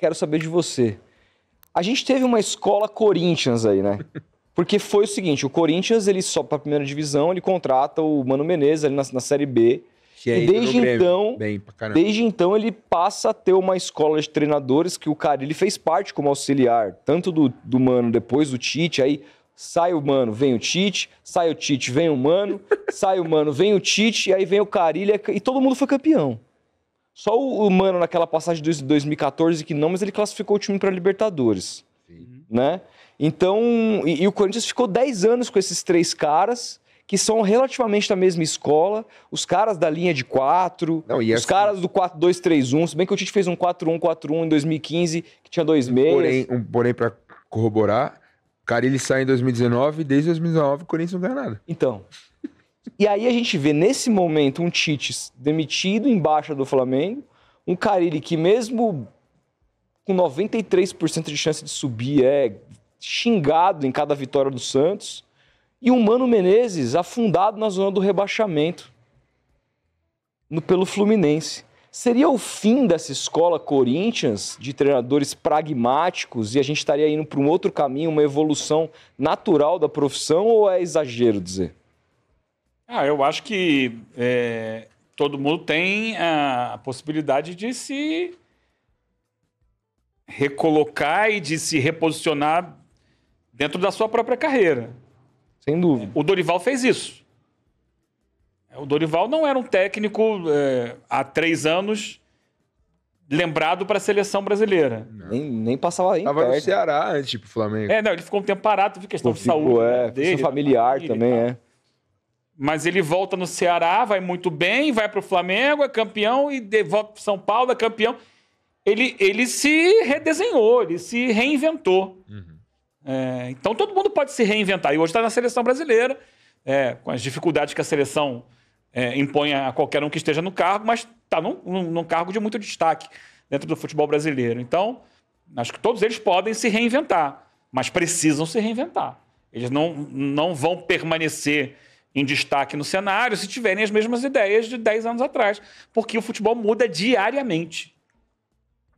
quero saber de você. A gente teve uma escola Corinthians aí, né? Porque foi o seguinte, o Corinthians, ele só para a primeira divisão, ele contrata o Mano Menezes ali na, na Série B. Que é e desde então, desde então ele passa a ter uma escola de treinadores que o cara, ele fez parte como auxiliar, tanto do, do Mano, depois do Tite, aí sai o Mano, vem o Tite, sai o Tite, vem o Mano, sai o Mano, vem o Tite, aí vem o Carilha e todo mundo foi campeão. Só o, o Mano naquela passagem de 2014 que não, mas ele classificou o time para Libertadores. Sim. Uhum. Né? Então, e, e, o Corinthians ficou 10 anos com esses três caras que são relativamente da mesma escola, os caras da linha de 4, não, os assim... caras do 4-2-3-1, se bem que o Tite fez um 4-1-4-1 em 2015, que tinha dois meses. Porém, um, porém para corroborar, Carilli sai em 2019, e desde 2019 o Corinthians não ganha nada. Então, e aí a gente vê nesse momento um Tite demitido embaixo do Flamengo, um Carilli que mesmo com 93% de chance de subir é xingado em cada vitória do Santos, e um Mano Menezes afundado na zona do rebaixamento no, pelo Fluminense. Seria o fim dessa escola Corinthians de treinadores pragmáticos e a gente estaria indo para um outro caminho, uma evolução natural da profissão ou é exagero dizer? Ah, eu acho que é, todo mundo tem a possibilidade de se recolocar e de se reposicionar dentro da sua própria carreira. Sem dúvida. O Dorival fez isso. O Dorival não era um técnico é, há três anos lembrado para a seleção brasileira. Nem, nem passava aí. Tava perto. no Ceará antes, tipo, Flamengo. É, não, ele ficou um tempo parado, teve questão Pô, de ficou, saúde. É, dele, familiar também, é. Mas ele volta no Ceará, vai muito bem, vai para o Flamengo, é campeão e volta para São Paulo, é campeão. Ele, ele se redesenhou, ele se reinventou. Uhum. É, então todo mundo pode se reinventar. E hoje está na seleção brasileira, é, com as dificuldades que a seleção é, impõe a qualquer um que esteja no cargo, mas está num, num, num cargo de muito destaque dentro do futebol brasileiro. Então, acho que todos eles podem se reinventar, mas precisam se reinventar. Eles não, não vão permanecer em destaque no cenário se tiverem as mesmas ideias de 10 anos atrás. Porque o futebol muda diariamente.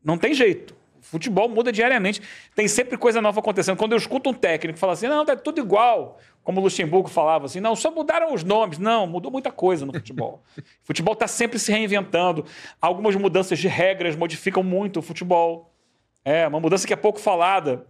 Não tem jeito. O futebol muda diariamente. Tem sempre coisa nova acontecendo. Quando eu escuto um técnico falar assim, não, tá tudo igual, como o Luxemburgo falava assim, não, só mudaram os nomes. Não, mudou muita coisa no futebol. o futebol está sempre se reinventando. Algumas mudanças de regras modificam muito o futebol. É, uma mudança que é pouco falada.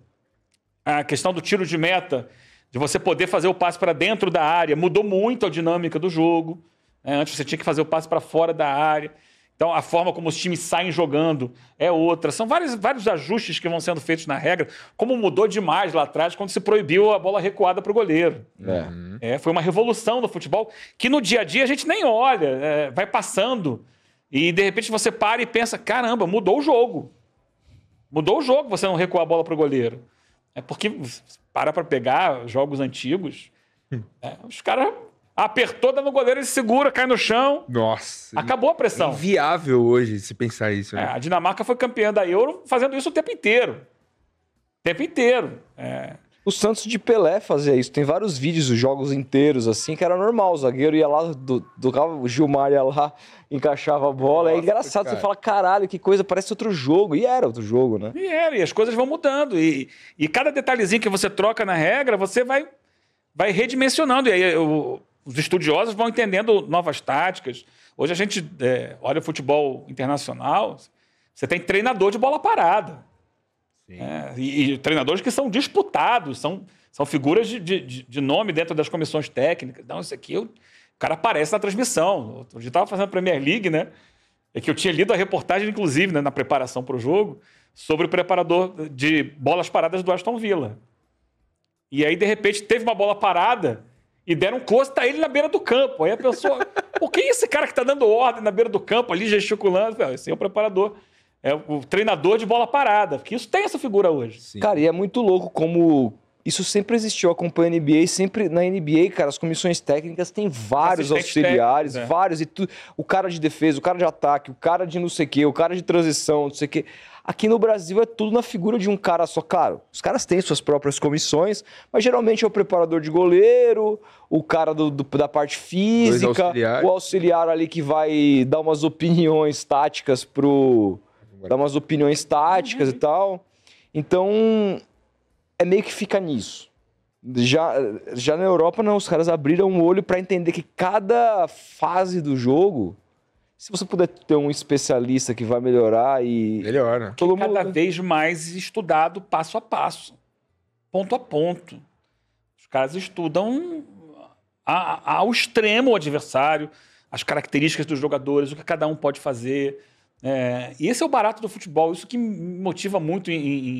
A questão do tiro de meta de você poder fazer o passe para dentro da área. Mudou muito a dinâmica do jogo. Né? Antes você tinha que fazer o passe para fora da área. Então, a forma como os times saem jogando é outra. São vários, vários ajustes que vão sendo feitos na regra, como mudou demais lá atrás, quando se proibiu a bola recuada para o goleiro. É. É, foi uma revolução do futebol que no dia a dia a gente nem olha, é, vai passando. E de repente você para e pensa: caramba, mudou o jogo. Mudou o jogo você não recuar a bola para o goleiro. É porque para para pegar jogos antigos, hum. é, os caras apertou, dá no goleiro, e segura, cai no chão. Nossa. Acabou a pressão. É inviável hoje se pensar isso. Né? É, a Dinamarca foi campeã da Euro fazendo isso o tempo inteiro. O tempo inteiro. É. O Santos de Pelé fazia isso. Tem vários vídeos, os jogos inteiros, assim, que era normal. O zagueiro ia lá, do, do, o Gilmar ia lá, encaixava a bola. É Nossa, é engraçado, cara. você fala, caralho, que coisa, parece outro jogo. E era outro jogo, né? E era, e as coisas vão mudando. E, e cada detalhezinho que você troca na regra, você vai, vai redimensionando. E aí o, os estudiosos vão entendendo novas táticas. Hoje a gente é, olha o futebol internacional, você tem treinador de bola parada. É, e, e, treinadores que são disputados, são, são figuras de, de, de nome dentro das comissões técnicas. Não, isso aqui eu, o cara aparece na transmissão. Outro dia estava fazendo a Premier League, né? É que eu tinha lido a reportagem, inclusive, né, na preparação para o jogo, sobre o preparador de bolas paradas do Aston Villa. E aí, de repente, teve uma bola parada e deram um close, tá ele na beira do campo. Aí a pessoa, por que é esse cara que está dando ordem na beira do campo ali, gesticulando? Ah, esse é o preparador é o treinador de bola parada, porque isso tem essa figura hoje. Sim. Cara, e é muito louco como isso sempre existiu, acompanha a NBA, sempre na NBA, cara, as comissões técnicas têm vários auxiliares, né? vários, e tu, o cara de defesa, o cara de ataque, o cara de não sei o quê, o cara de transição, não sei o quê. Aqui no Brasil é tudo na figura de um cara só. Claro, os caras têm suas próprias comissões, mas geralmente é o preparador de goleiro, o cara do, do, da parte física, o auxiliar ali que vai dar umas opiniões táticas pro dar umas opiniões táticas uhum. e tal. Então, é meio que fica nisso. Já, já na Europa, não, os caras abriram o um olho para entender que cada fase do jogo, se você puder ter um especialista que vai melhorar e. Melhora. Né? Todo é mundo... Cada vez mais estudado passo a passo, ponto a ponto. Os caras estudam a, a, ao extremo o adversário, as características dos jogadores, o que cada um pode fazer é, e esse é o barato do futebol, isso que me motiva muito em,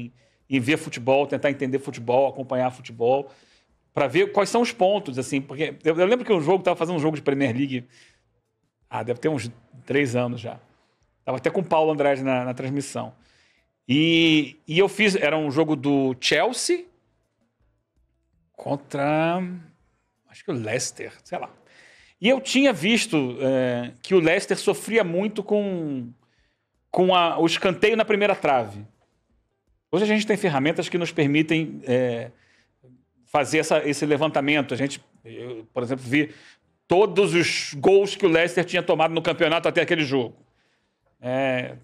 em, em ver futebol, tentar entender futebol, acompanhar futebol, para ver quais são os pontos, assim, porque eu, eu lembro que um jogo, estava fazendo um jogo de Premier League, ah, deve ter uns três anos já, estava até com o Paulo Andrade na, na transmissão, e, e eu fiz, era um jogo do Chelsea contra, acho que o Leicester, sei lá. E eu tinha visto é, que o Leicester sofria muito com com a, o escanteio na primeira trave. Hoje a gente tem ferramentas que nos permitem é, fazer essa, esse levantamento. A gente, eu, por exemplo, vi todos os gols que o Leicester tinha tomado no campeonato até aquele jogo. É,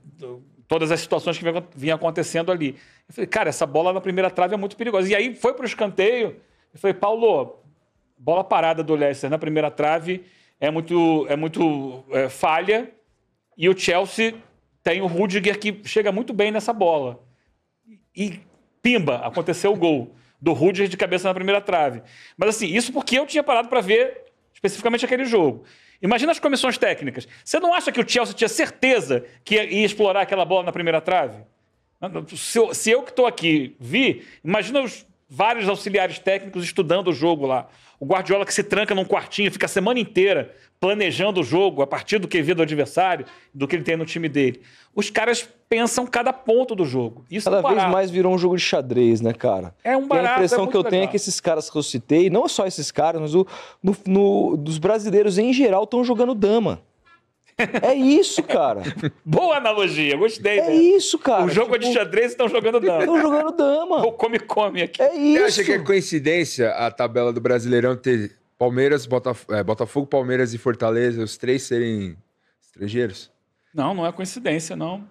todas as situações que vinha acontecendo ali. Eu falei, cara, essa bola na primeira trave é muito perigosa. E aí foi para o escanteio. e falei, Paulo, bola parada do Leicester na primeira trave é muito, é muito é, falha. E o Chelsea tem o Rudiger que chega muito bem nessa bola. E pimba, aconteceu o gol do Rudiger de cabeça na primeira trave. Mas assim, isso porque eu tinha parado para ver especificamente aquele jogo. Imagina as comissões técnicas. Você não acha que o Chelsea tinha certeza que ia explorar aquela bola na primeira trave? Se eu, se eu que estou aqui vi, imagina os vários auxiliares técnicos estudando o jogo lá. O Guardiola que se tranca num quartinho, fica a semana inteira planejando o jogo a partir do que vê do adversário, do que ele tem no time dele. Os caras pensam cada ponto do jogo. Isso cada é vez mais virou um jogo de xadrez, né, cara? É um barato. E a impressão é que eu legal. tenho é que esses caras que eu citei, não só esses caras, mas o, no, no, dos brasileiros em geral, estão jogando dama. É isso, cara. Boa analogia, gostei. É né? isso, cara. O jogo tipo, é de xadrez estão jogando dama. Estão jogando dama. O come-come aqui. É isso. Você acha que é coincidência a tabela do Brasileirão ter Palmeiras, Botaf é, Botafogo, Palmeiras e Fortaleza, os três serem estrangeiros? Não, não é coincidência, não.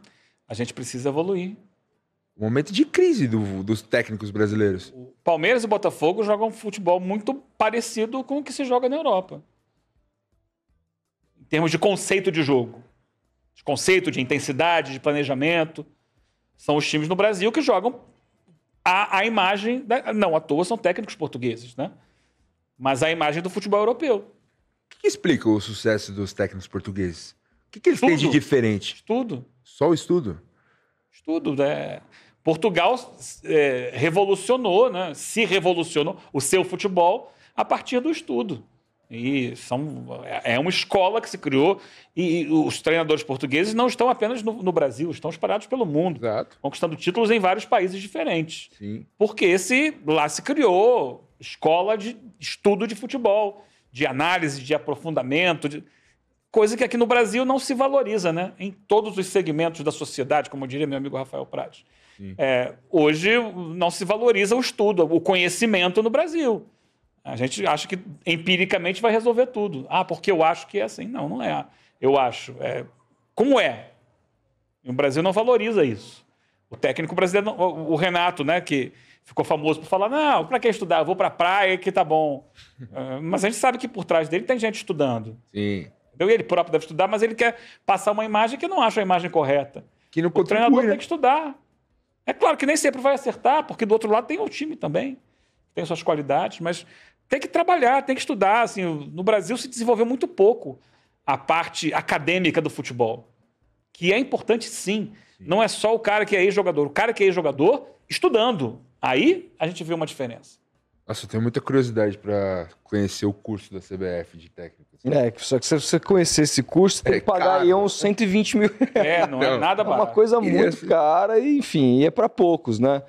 A gente precisa evoluir. Momento de crise do, dos técnicos brasileiros. O Palmeiras e Botafogo jogam um futebol muito parecido com o que se joga na Europa em termos de conceito de jogo. De conceito, de intensidade, de planejamento. São os times no Brasil que jogam a, a imagem. Da, não, à toa são técnicos portugueses, né? Mas a imagem do futebol europeu. O que, explica o sucesso dos técnicos portugueses? O que, que eles têm de diferente? Estudo. Só o estudo? Estudo, né? Portugal é, revolucionou, né? se revolucionou o seu futebol a partir do estudo. E são, é, é uma escola que se criou e, e os treinadores portugueses não estão apenas no, no Brasil, estão espalhados pelo mundo, Exato. conquistando títulos em vários países diferentes. Sim. Porque esse, lá se criou escola de estudo de futebol, de análise, de aprofundamento, de, coisa que aqui no Brasil não se valoriza, né? Em todos os segmentos da sociedade, como diria meu amigo Rafael Prat. É, hoje não se valoriza o estudo, o conhecimento no Brasil. A gente acha que empiricamente vai resolver tudo. Ah, porque eu acho que é assim. Não, não é. Eu acho. É como é. E o Brasil não valoriza isso. O técnico brasileiro, o Renato, né, que ficou famoso por falar: não, para que estudar? Eu vou para a praia que tá bom. É, mas a gente sabe que por trás dele tem gente estudando. Sim. Entendeu? Ele próprio deve estudar, mas ele quer passar uma imagem que eu não acho a imagem correta. Que não o treinador né? tem que estudar. É claro que nem sempre vai acertar, porque do outro lado tem o time também, tem suas qualidades, mas tem que trabalhar, tem que estudar. Assim, no Brasil se desenvolveu muito pouco a parte acadêmica do futebol, que é importante sim. sim. Não é só o cara que é ex-jogador. O cara que é ex-jogador estudando. Aí a gente vê uma diferença. Nossa, eu tenho muita curiosidade para conhecer o curso da CBF de técnicas. Assim. É, só que se você conhecer esse curso, tem é que pagar caro. aí uns 120 mil reais. É, não é nada barato. É uma coisa muito cara e, enfim, é para poucos, né?